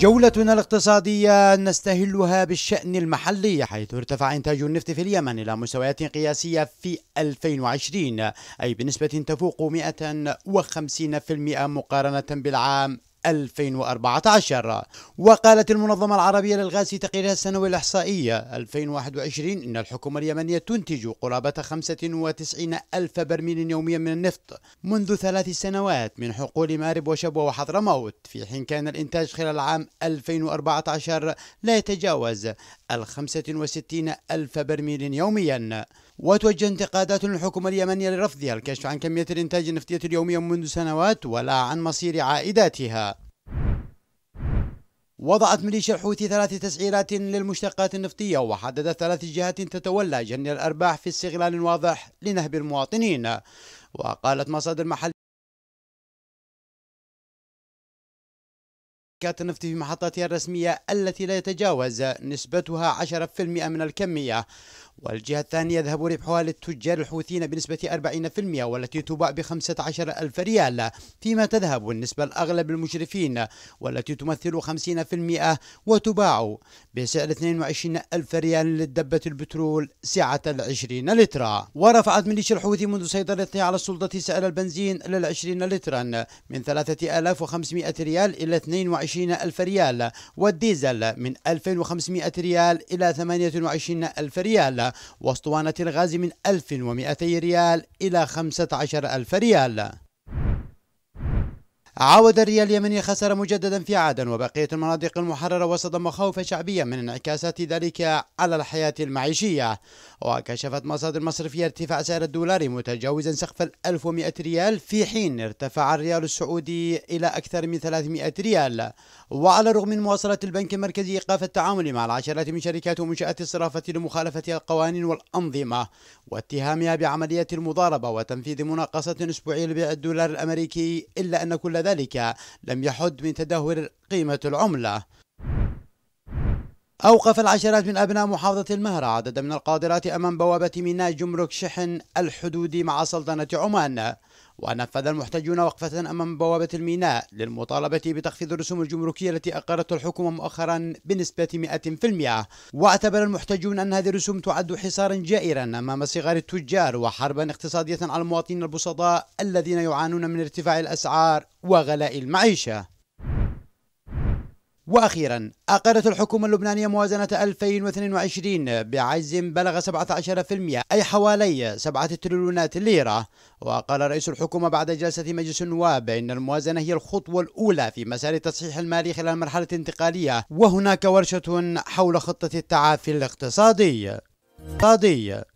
جولتنا الاقتصادية نستهلها بالشأن المحلي حيث ارتفع إنتاج النفط في اليمن إلى مستويات قياسية في 2020 أي بنسبة تفوق 150% مقارنة بالعام 2014 وقالت المنظمة العربية للغاز في تقريرها السنوي الإحصائية 2021 إن الحكومة اليمنية تنتج قرابة 95 ألف برميل يوميا من النفط منذ ثلاث سنوات من حقول مارب وشبوة وحضرموت في حين كان الإنتاج خلال عام 2014 لا يتجاوز ال 65 ألف برميل يوميا وتوجه انتقادات الحكومة اليمنية لرفضها الكشف عن كمية الإنتاج النفطية اليومية منذ سنوات ولا عن مصير عائداتها وضعت ميليشيا الحوثي ثلاث تسعيرات للمشتقات النفطية وحددت ثلاث جهات تتولى جني الأرباح في استغلال واضح لنهب المواطنين وقالت مصادر محلية شركات النفط في محطاتها الرسمية التي لا يتجاوز نسبتها 10% من الكمية والجهة الثانية يذهب ربحها للتجار الحوثيين بنسبة 40% والتي تباع ب 15 ألف ريال فيما تذهب النسبة الأغلب للمشرفين والتي تمثل 50% وتباع بسعر 22 ألف ريال للدبة البترول سعة 20 لترا ورفعت ميليشيا الحوثي منذ سيطرتها على السلطة سعر البنزين لل 20 لترا من 3500 ريال إلى 22 ألف ريال والديزل من 2500 ريال إلى 28 ألف ريال واسطوانة الغاز من 1200 ريال إلى 15000 ريال عاود الريال اليمني خسر مجددا في عدن وبقية المناطق المحررة وسط مخاوف شعبية من انعكاسات ذلك على الحياة المعيشية وكشفت مصادر مصرفية ارتفاع سعر الدولار متجاوزا سقف ال 1100 ريال في حين ارتفع الريال السعودي إلى أكثر من 300 ريال وعلى الرغم من مواصلة البنك المركزي إيقاف التعامل مع العشرات من شركات ومنشآت الصرافة لمخالفة القوانين والأنظمة واتهامها بعملية المضاربة وتنفيذ مناقصة أسبوعية لبيع الدولار الأمريكي إلا أن كل ذلك لم يحد من تدهور قيمة العملة أوقف العشرات من أبناء محافظة المهرة عددا من القادرات أمام بوابة ميناء جمرك شحن الحدودي مع سلطنة عمان ونفذ المحتجون وقفة أمام بوابة الميناء للمطالبة بتخفيض الرسوم الجمركية التي أقرت الحكومة مؤخرا بنسبة 100% واعتبر المحتجون أن هذه الرسوم تعد حصارا جائرا أمام صغار التجار وحربا اقتصادية على المواطنين البسطاء الذين يعانون من ارتفاع الأسعار وغلاء المعيشة واخيرا اقرت الحكومه اللبنانيه موازنه 2022 بعجز بلغ 17% اي حوالي 7 تريليونات ليره وقال رئيس الحكومه بعد جلسه مجلس النواب ان الموازنه هي الخطوه الاولى في مسار التصحيح المالي خلال مرحله انتقاليه وهناك ورشه حول خطه التعافي الاقتصادي.